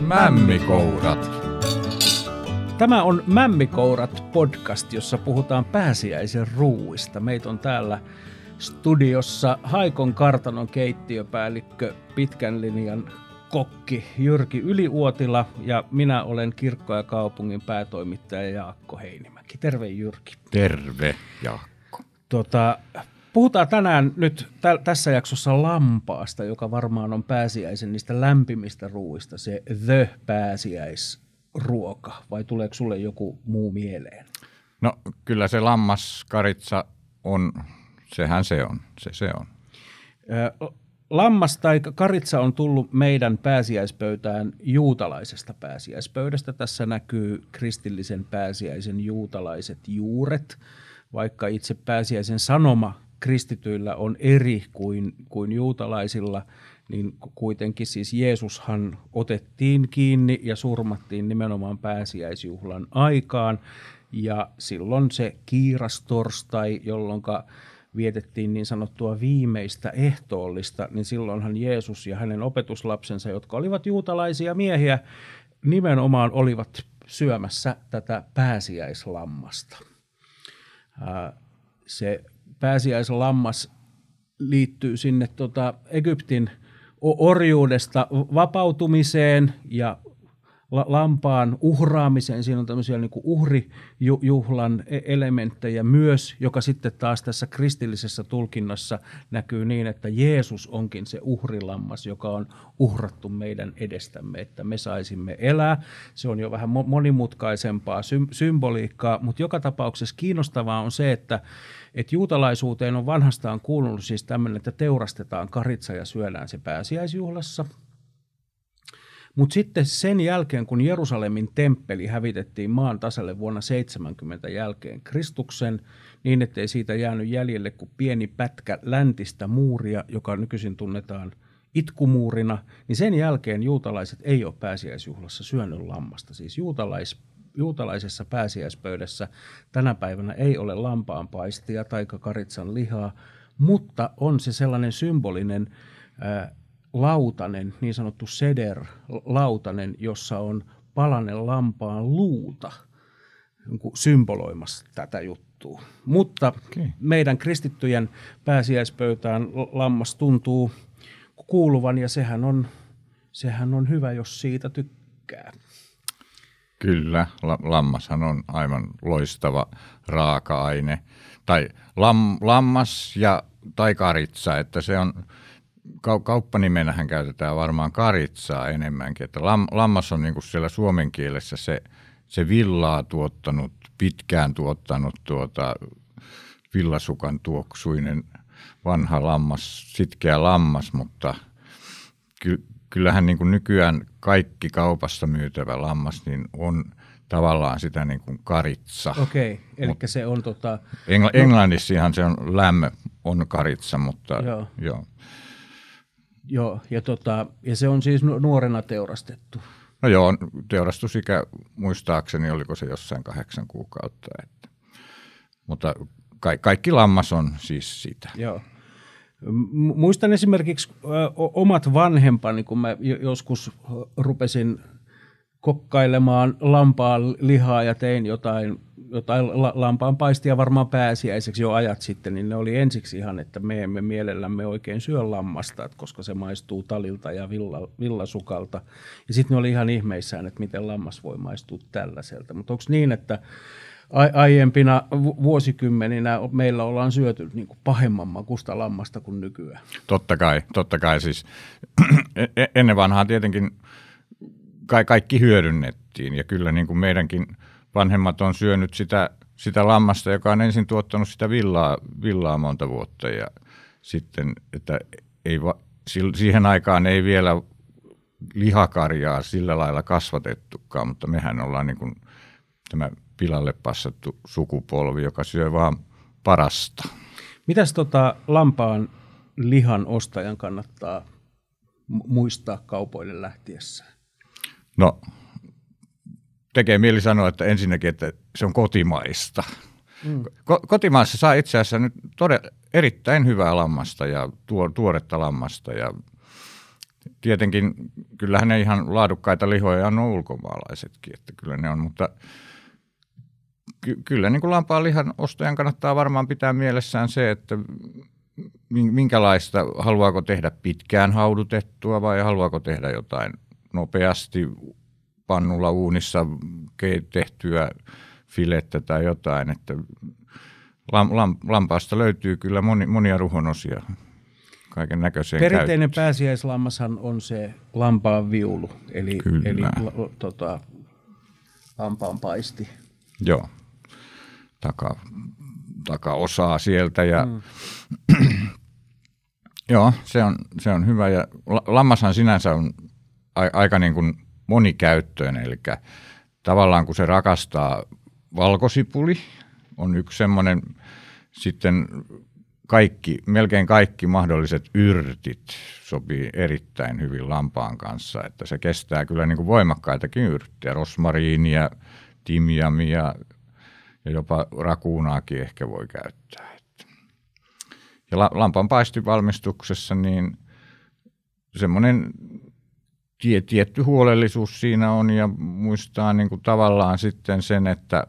Mämmikourat. Tämä on Mämmikourat podcast, jossa puhutaan pääsiäisen ruuista. Meitä on täällä studiossa Haikon kartanon keittiöpäällikkö, pitkän linjan kokki Jyrki Yliuotila ja minä olen kirkko- ja kaupungin päätoimittaja Jaakko Heinimäki. Terve Jyrki. Terve Jaakko. Tota, Puhutaan tänään nyt tä- tässä jaksossa lampaasta, joka varmaan on pääsiäisen niistä lämpimistä ruuista, se the pääsiäisruoka, vai tuleeko sulle joku muu mieleen? No kyllä se lammaskaritsa on, sehän se on, se se on. Ö, lammas tai karitsa on tullut meidän pääsiäispöytään juutalaisesta pääsiäispöydästä. Tässä näkyy kristillisen pääsiäisen juutalaiset juuret, vaikka itse pääsiäisen sanoma kristityillä on eri kuin, kuin juutalaisilla, niin kuitenkin siis Jeesushan otettiin kiinni ja surmattiin nimenomaan pääsiäisjuhlan aikaan. Ja silloin se kiirastorstai, jolloin vietettiin niin sanottua viimeistä ehtoollista, niin silloinhan Jeesus ja hänen opetuslapsensa, jotka olivat juutalaisia miehiä, nimenomaan olivat syömässä tätä pääsiäislammasta. Se pääsiäislammas liittyy sinne tota Egyptin orjuudesta vapautumiseen ja lampaan uhraamiseen. Siinä on tämmöisiä niin uhrijuhlan e-, elementtejä myös, joka sitten taas tässä kristillisessä tulkinnassa näkyy niin, että Jeesus onkin se uhrilammas, joka on uhrattu meidän edestämme, että me saisimme elää. Se on jo vähän monimutkaisempaa symboliikkaa, mutta joka tapauksessa kiinnostavaa on se, että et juutalaisuuteen on vanhastaan kuulunut siis tämmöinen, että teurastetaan karitsa ja syödään se pääsiäisjuhlassa – mutta sitten sen jälkeen, kun Jerusalemin temppeli hävitettiin maan tasalle vuonna 70 jälkeen Kristuksen, niin ettei siitä jäänyt jäljelle kuin pieni pätkä läntistä muuria, joka nykyisin tunnetaan itkumuurina, niin sen jälkeen juutalaiset ei ole pääsiäisjuhlassa syönyt lammasta. Siis juutalais, juutalaisessa pääsiäispöydässä tänä päivänä ei ole lampaanpaistia tai karitsan lihaa, mutta on se sellainen symbolinen lautanen, niin sanottu seder-lautanen, jossa on palanen lampaan luuta niin symboloimassa tätä juttua. Mutta okay. meidän kristittyjen pääsiäispöytään lammas tuntuu kuuluvan ja sehän on, sehän on hyvä, jos siitä tykkää. Kyllä, lammashan on aivan loistava raaka-aine. Tai lam- lammas ja, tai karitsa, että se on, kauppanimenähän käytetään varmaan karitsaa enemmänkin, että lam- lammas on niin kuin siellä suomen kielessä se, se villaa tuottanut, pitkään tuottanut tuota, villasukan tuoksuinen vanha lammas, sitkeä lammas, mutta ky- kyllähän niin kuin nykyään kaikki kaupassa myytävä lammas niin on tavallaan sitä niin kuin karitsa. Okei, eli Mut se on tota... Engl- ihan se on lämmö, on karitsa, mutta joo. joo. Joo, ja, tota, ja se on siis nuorena teurastettu. No joo, teurastusikä muistaakseni, oliko se jossain kahdeksan kuukautta. Että. Mutta ka- kaikki lammas on siis sitä. Joo. Muistan esimerkiksi omat vanhempani, kun mä joskus rupesin kokkailemaan lampaan lihaa ja tein jotain jotain la- lampaanpaistia varmaan pääsiäiseksi jo ajat sitten, niin ne oli ensiksi ihan, että me emme mielellämme oikein syö lammasta, koska se maistuu talilta ja villa, villasukalta. Ja sitten ne oli ihan ihmeissään, että miten lammas voi maistua tällaiselta. Mutta onko niin, että aiempina vuosikymmeninä meillä ollaan syöty niin kuin pahemman makusta lammasta kuin nykyään. Totta kai, totta kai. Siis, e-, e-, ennen vanhaa tietenkin kaikki hyödynnettiin ja kyllä niin kuin meidänkin – vanhemmat on syönyt sitä, sitä lammasta, joka on ensin tuottanut sitä villaa, villaa monta vuotta ja sitten, että ei va, siihen aikaan ei vielä lihakarjaa sillä lailla kasvatettukaan, mutta mehän ollaan niin kuin tämä pilalle passattu sukupolvi, joka syö vaan parasta. Mitäs tota lampaan lihan ostajan kannattaa muistaa kaupoille lähtiessään? No tekee mieli sanoa, että ensinnäkin, että se on kotimaista. Mm. Ko- kotimaassa saa itse asiassa nyt todella, erittäin hyvää lammasta ja tuo, tuoretta lammasta ja tietenkin kyllähän ne ihan laadukkaita lihoja on ulkomaalaisetkin, että kyllä ne on, mutta ky- kyllä niin kuin lampaan lihan ostajan kannattaa varmaan pitää mielessään se, että minkälaista, haluaako tehdä pitkään haudutettua vai haluaako tehdä jotain nopeasti pannulla uunissa tehtyä filettä tai jotain. Että lam, lam, lampaasta löytyy kyllä moni, monia ruhonosia kaiken näköiseen Perinteinen pääsiäislammashan on se lampaan viulu, eli, eli tota, lampaan paisti. Joo, Taka, takaosaa sieltä ja mm. joo, se on, se on hyvä ja lammashan sinänsä on aika niin kuin monikäyttöön. eli tavallaan kun se rakastaa valkosipuli, on yksi semmoinen sitten kaikki, melkein kaikki mahdolliset yrtit sopii erittäin hyvin lampaan kanssa, että se kestää kyllä niin kuin voimakkaitakin yrttejä, rosmariinia, timjamia ja jopa rakuunaakin ehkä voi käyttää. Ja lampan paistivalmistuksessa valmistuksessa niin semmoinen tie, tietty huolellisuus siinä on ja muistaa niin kuin tavallaan sitten sen, että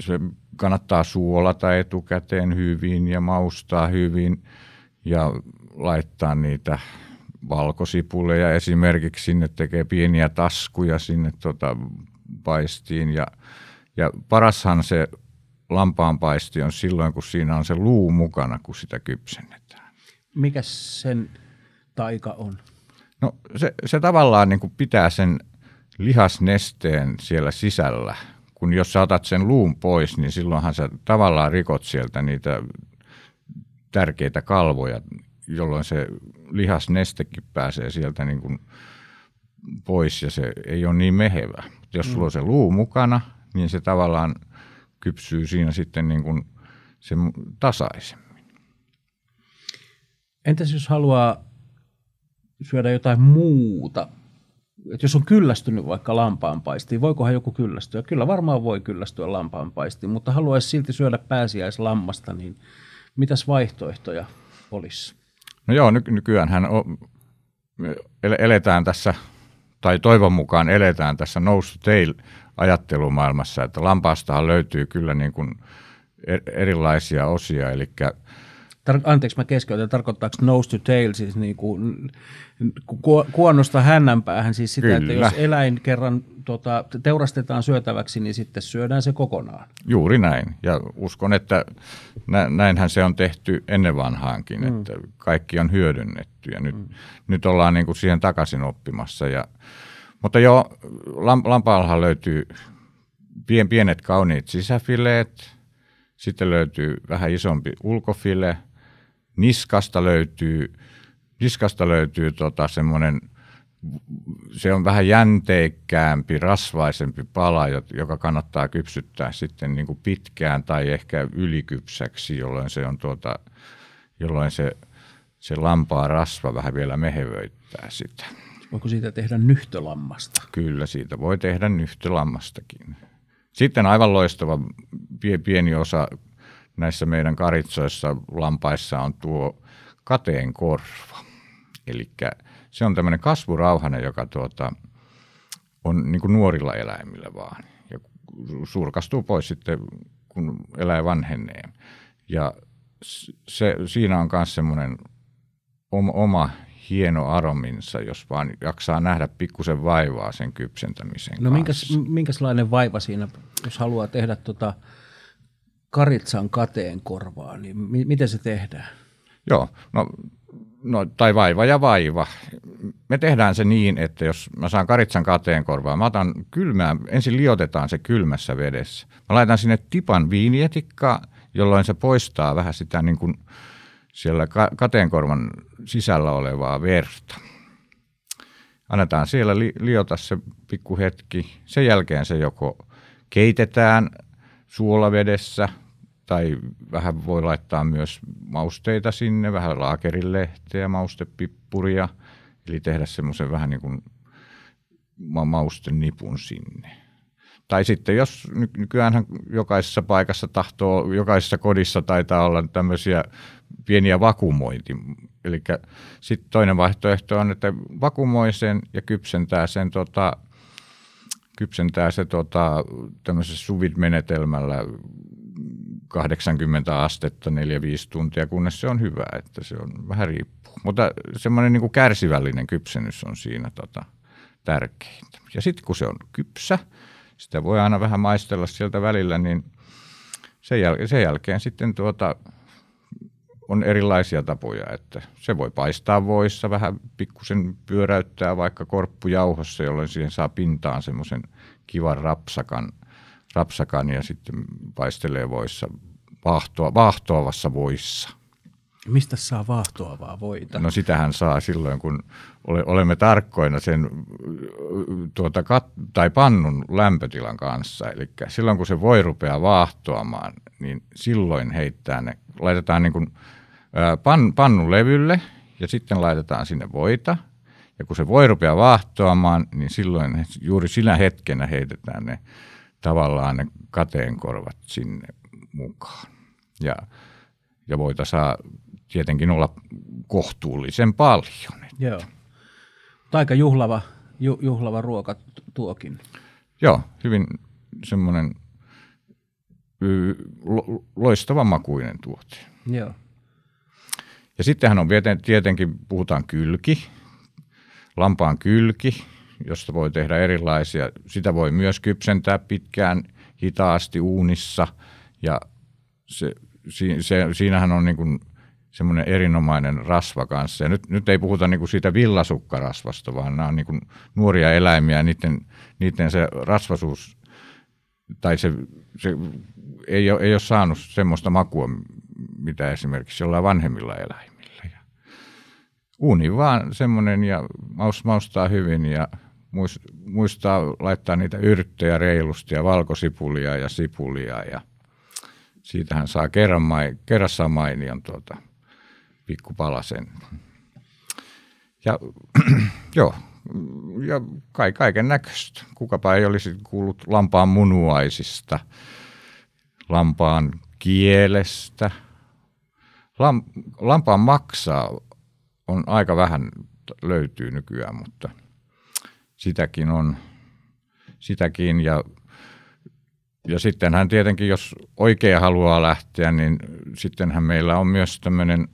se kannattaa suolata etukäteen hyvin ja maustaa hyvin ja laittaa niitä valkosipuleja esimerkiksi sinne, tekee pieniä taskuja sinne tuota paistiin ja, ja parashan se lampaanpaisti on silloin, kun siinä on se luu mukana, kun sitä kypsennetään. Mikä sen taika on? No se, se tavallaan niin kuin pitää sen lihasnesteen siellä sisällä. Kun jos saatat sen luun pois, niin silloinhan sä tavallaan rikot sieltä niitä tärkeitä kalvoja, jolloin se lihasnestekin pääsee sieltä niin kuin pois ja se ei ole niin mehevä. Mutta Jos sulla on se mm. luu mukana, niin se tavallaan kypsyy siinä sitten niin kuin se tasaisemmin. Entäs jos haluaa syödä jotain muuta. Et jos on kyllästynyt vaikka lampaanpaistiin, voikohan joku kyllästyä? Kyllä varmaan voi kyllästyä lampaanpaistiin, mutta haluaisi silti syödä pääsiäislammasta, niin mitäs vaihtoehtoja olisi? No joo, nyky- nykyäänhän on, eletään tässä, tai toivon mukaan eletään tässä nousu teil ajattelumaailmassa, että lampaastahan löytyy kyllä niin kuin e-, erilaisia osia, eli tar- anteeksi mä keskeytän, tarkoittaako nose to tail siis niin kuin, ku- kuonnosta hännänpäähän siis sitä, Kyllä. että jos eläin kerran tota, teurastetaan syötäväksi, niin sitten syödään se kokonaan. Juuri näin, ja uskon, että nä- näinhän se on tehty ennen vanhaankin, mm. että kaikki on hyödynnetty, ja nyt, mm. nyt ollaan niin kuin siihen takaisin oppimassa, ja mutta joo, lamp- lampaalhan löytyy pien- pienet kauniit sisäfileet, sitten löytyy vähän isompi ulkofile – Niskasta löytyy, niskasta löytyy tota semmoinen, se on vähän jänteikkäämpi, rasvaisempi pala, joka kannattaa kypsyttää sitten niin kuin pitkään tai ehkä ylikypsäksi, jolloin se on tuota, jolloin se, se lampaa rasva vähän vielä mehevöittää sitä. Voiko siitä tehdä nyhtölammasta? Kyllä, siitä voi tehdä nyhtölammastakin. Sitten aivan loistava pieni osa näissä meidän karitsoissa lampaissa on tuo kateen korva. Eli se on tämmöinen kasvurauhanen, joka tuota, on niin kuin nuorilla eläimillä vaan. Ja surkastuu pois sitten, kun eläin vanhenee. Ja se, siinä on myös semmoinen oma hieno arominsa, jos vaan jaksaa nähdä pikkusen vaivaa sen kypsentämisen no, kanssa. No minkä, minkälainen vaiva siinä, jos haluaa tehdä tota – karitsan kateen korvaa, niin mi- miten se tehdään? Joo, no, no tai vaiva ja vaiva. Me tehdään se niin, että jos mä saan karitsan kateen korvaa, mä otan kylmää, ensin liotetaan se kylmässä vedessä. Mä laitan sinne tipan viinietikkaa, jolloin se poistaa vähän sitä niin kuin siellä kateenkorvan sisällä olevaa verta. Annetaan siellä li- liota se pikku hetki. Sen jälkeen se joko keitetään suolavedessä – tai vähän voi laittaa myös mausteita sinne, vähän laakerilehteä, maustepippuria, eli tehdä semmoisen vähän niin kuin mausten nipun sinne. Tai sitten jos nykyään jokaisessa paikassa tahtoo, jokaisessa kodissa taitaa olla tämmöisiä pieniä vakumointi. Eli sitten toinen vaihtoehto on, että vakumoi sen ja kypsentää sen tota, kypsentää se tota, tämmöisessä suvit-menetelmällä 80 astetta 4-5 tuntia, kunnes se on hyvä, että se on vähän riippuu. Mutta semmoinen niin kärsivällinen kypsennys on siinä tota, tärkeintä. Ja sitten kun se on kypsä, sitä voi aina vähän maistella sieltä välillä, niin sen, jäl- sen jälkeen sitten tuota, on erilaisia tapoja, että se voi paistaa voissa, vähän pikkusen pyöräyttää vaikka korppujauhossa, jolloin siihen saa pintaan semmoisen kivan rapsakan – rapsakan ja sitten paistelee voissa, vahtoa vahtoavassa voissa. Mistä saa vahtoavaa voita? No sitähän saa silloin, kun olemme tarkkoina sen tuota, kat, tai pannun lämpötilan kanssa. Eli silloin, kun se voi rupeaa vahtoamaan, niin silloin heittää ne, laitetaan niin kuin, ää, pan, pannun levylle ja sitten laitetaan sinne voita. Ja kun se voi rupeaa vahtoamaan, niin silloin juuri sinä hetkenä heitetään ne tavallaan ne kateenkorvat sinne mukaan. Ja, ja voita saa tietenkin olla kohtuullisen paljon. Että. Joo. Aika juhlava, ju, juhlava ruoka tuokin. Joo, hyvin semmoinen loistava makuinen tuote. Joo. Ja sittenhän on tietenkin, puhutaan kylki, lampaan kylki, josta voi tehdä erilaisia. Sitä voi myös kypsentää pitkään hitaasti uunissa ja se, si, se, siinähän on niin kuin semmoinen erinomainen rasva kanssa. Ja nyt, nyt ei puhuta niin kuin siitä villasukkarasvasta, vaan nämä on niin kuin nuoria eläimiä ja niiden, niiden se rasvasuus tai se, se ei, ole, ei ole saanut semmoista makua, mitä esimerkiksi jollain vanhemmilla eläimillä. Ja uuni vaan semmoinen ja maustaa hyvin ja muistaa laittaa niitä yrttejä reilusti ja valkosipulia ja sipulia ja siitähän saa kerran mai, kerrassaan mainion tuota, pikkupalasen. Ja joo, ja kai, kaiken näköistä. Kukapa ei olisi kuullut lampaan munuaisista, lampaan kielestä. Lam, lampaan maksaa on aika vähän löytyy nykyään, mutta – sitäkin on. Sitäkin ja, ja sittenhän tietenkin, jos oikein haluaa lähteä, niin sittenhän meillä on myös tämmöinen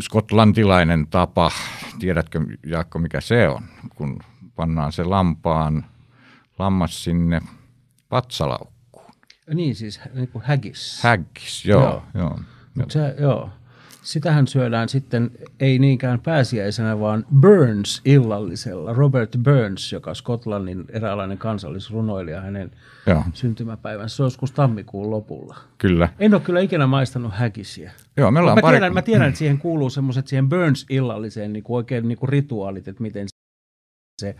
skotlantilainen tapa, tiedätkö Jaakko mikä se on, kun pannaan se lampaan, lammas sinne patsalaukkuun. Niin siis niin kuin haggis haggis joo. joo. joo. Mutta joo sitähän syödään sitten ei niinkään pääsiäisenä, vaan Burns-illallisella. Robert Burns, joka Skotlannin eräänlainen kansallisrunoilija, hänen Joo. syntymäpäivänsä. Se on joskus tammikuun lopulla. Kyllä. En ole kyllä ikinä maistanut häkisiä. Joo, me ollaan mä, pari... tiedän, mä tiedän, että siihen kuuluu semmoiset siihen Burns-illalliseen niin kuin oikein niin kuin rituaalit, että miten se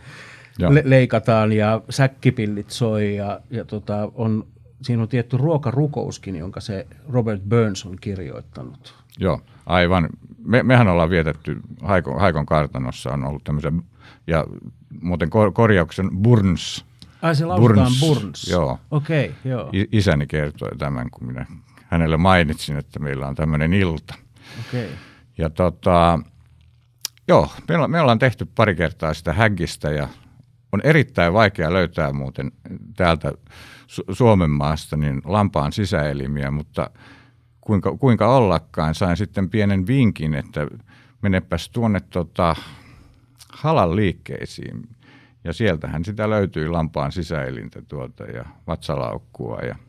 Joo. le- leikataan ja säkkipillit soi ja, ja tota, on siinä on tietty ruokarukouskin, jonka se Robert Burns on kirjoittanut. Joo, aivan. Me, mehän ollaan vietetty, Haikon, Haikon kartanossa on ollut tämmöisen, ja muuten kor, korjauksen Burns. Ai se Burns. Burns. Joo. Okei, okay, joo. I, isäni kertoi tämän, kun minä hänelle mainitsin, että meillä on tämmöinen ilta. Okei. Okay. Ja tota, joo, me, me ollaan tehty pari kertaa sitä häggistä ja on erittäin vaikea löytää muuten täältä Suomen maasta niin lampaan sisäelimiä, mutta kuinka, kuinka ollakaan sain sitten pienen vinkin, että menepäs tuonne tota, halan liikkeisiin. Ja sieltähän sitä löytyi lampaan sisäelintä tuolta ja vatsalaukkua ja –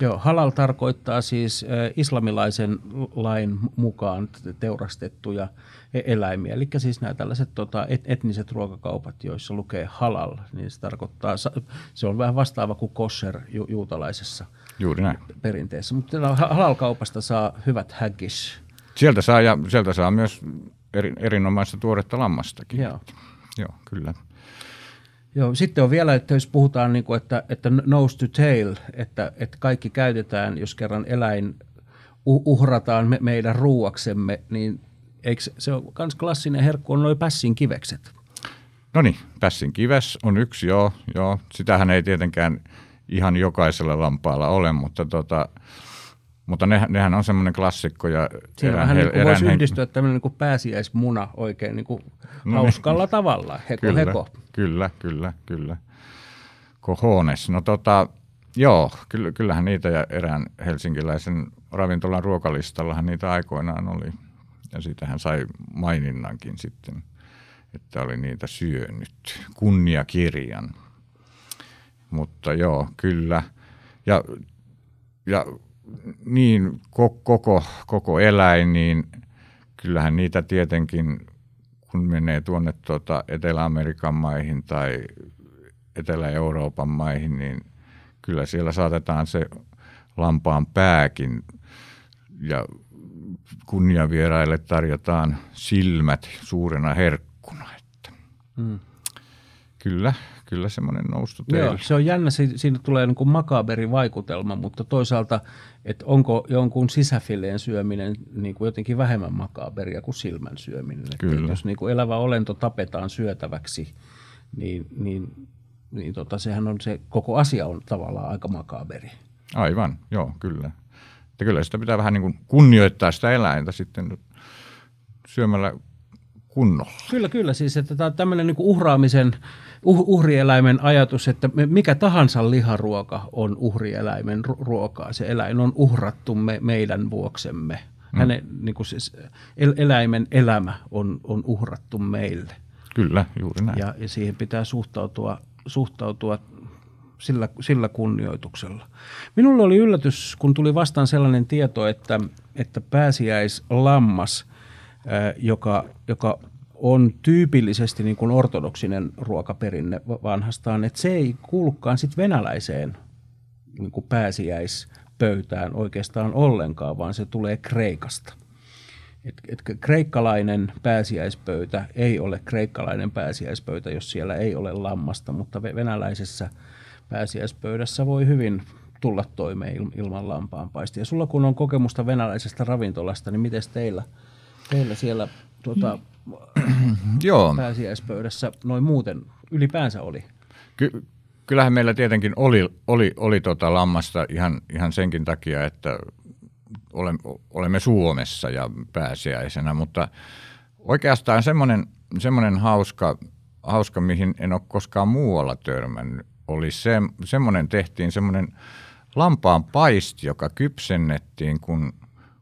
Joo, halal tarkoittaa siis islamilaisen lain mukaan teurastettuja e-, eläimiä, eli siis nämä tällaiset tota, et, etniset ruokakaupat, joissa lukee halal, niin se tarkoittaa, se on vähän vastaava kuin kosher ju, juutalaisessa Juuri näin. perinteessä. Mutta halal-kaupasta saa hyvät häkish. Sieltä saa, ja sieltä saa myös eri, erinomaista tuoretta lammastakin. Joo. Joo, kyllä. Joo, sitten on vielä, että jos puhutaan, niin kuin, että, että nose to tail, että, että kaikki käytetään, jos kerran eläin uhrataan me, meidän ruuaksemme, niin eikö se on myös klassinen herkku on noin pässin kivekset? No niin, pässin kives on yksi, joo, joo. Sitähän ei tietenkään ihan jokaisella lampaalla ole, mutta tota, mutta ne, nehän on semmoinen klassikko. Ja Siinä vähän niin kuin voisi hen... yhdistyä tämmöinen niin kuin pääsiäismuna oikein niinku no niin kuin no, hauskalla ne. tavalla. Heko, kyllä, heko. Kyllä, kyllä, kyllä. Kohones. No tota, joo, kyllähän niitä ja erään helsinkiläisen ravintolan ruokalistallahan niitä aikoinaan oli. Ja siitähän sai maininnankin sitten, että oli niitä syönyt kunniakirjan. Mutta joo, kyllä. Ja, ja niin koko, koko eläin, niin kyllähän niitä tietenkin, kun menee tuonne tuota Etelä-Amerikan maihin tai Etelä-Euroopan maihin, niin kyllä siellä saatetaan se lampaan pääkin ja kunniavieraille tarjotaan silmät suurena herkkuna. Että. Mm. Kyllä, kyllä semmoinen noustu Joo, se on jännä, siinä tulee niin kuin makaberi vaikutelma, mutta toisaalta, että onko jonkun sisäfileen syöminen niin kuin jotenkin vähemmän makaberia kuin silmän syöminen. Kyllä. Että jos niin kuin elävä olento tapetaan syötäväksi, niin, niin, niin tota, sehän on se, koko asia on tavallaan aika makaberi. Aivan, joo, kyllä. Että kyllä sitä pitää vähän niin kuin kunnioittaa sitä eläintä sitten syömällä kunnolla. Kyllä, kyllä. Siis että tämä on tämmöinen niin uhraamisen, uh, uhrieläimen ajatus, että mikä tahansa liharuoka on uhrieläimen ruokaa. Se eläin on uhrattu me, meidän vuoksemme. Mm. Hänen, niin kuin siis, el, eläimen elämä on, on uhrattu meille. Kyllä, juuri näin. Ja, ja siihen pitää suhtautua, suhtautua sillä, sillä kunnioituksella. Minulle oli yllätys, kun tuli vastaan sellainen tieto, että, että pääsiäislammas – joka, joka on tyypillisesti niin kuin ortodoksinen ruokaperinne vanhastaan, että se ei kuulukaan sit venäläiseen niin kuin pääsiäispöytään oikeastaan ollenkaan, vaan se tulee Kreikasta. Et, et kreikkalainen pääsiäispöytä ei ole kreikkalainen pääsiäispöytä, jos siellä ei ole lammasta, mutta venäläisessä pääsiäispöydässä voi hyvin tulla toimeen ilman lampaanpaistia. Sulla kun on kokemusta venäläisestä ravintolasta, niin miten teillä – Teillä siellä tuota, mm. pääsiäispöydässä noin muuten ylipäänsä oli? Ky- kyllähän meillä tietenkin oli, oli, oli tota lammasta ihan, ihan senkin takia, että olemme, olemme Suomessa ja pääsiäisenä, mutta oikeastaan semmoinen, semmoinen hauska, hauska, mihin en ole koskaan muualla törmännyt, oli se, semmoinen tehtiin semmoinen lampaan paisti, joka kypsennettiin, kun,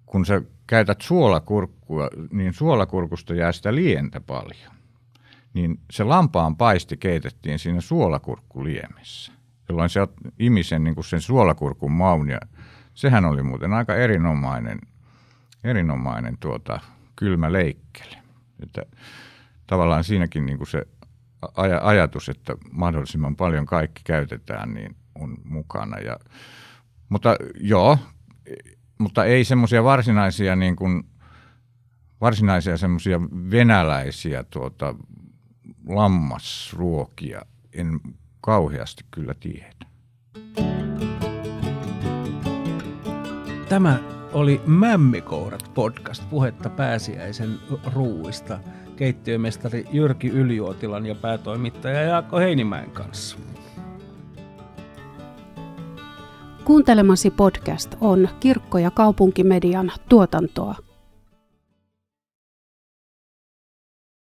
kun se käytät suolakurkkua, niin suolakurkusta jää sitä lientä paljon. Niin se lampaan paisti keitettiin siinä suolakurkkuliemessä, jolloin se imi sen, niin kuin sen suolakurkun maun. Ja sehän oli muuten aika erinomainen, erinomainen tuota, kylmä leikkeli. Että tavallaan siinäkin niin kuin se aj- ajatus, että mahdollisimman paljon kaikki käytetään, niin on mukana. Ja, mutta joo, mutta ei semmoisia varsinaisia, niin kuin, varsinaisia semmoisia venäläisiä tuota, lammasruokia en kauheasti kyllä tiedä. Tämä oli Mämmikourat podcast puhetta pääsiäisen ruuista keittiömestari Jyrki Yliotilan ja päätoimittaja Jaakko Heinimäen kanssa. Kuuntelemasi podcast on Kirkko- ja kaupunkimedian tuotantoa.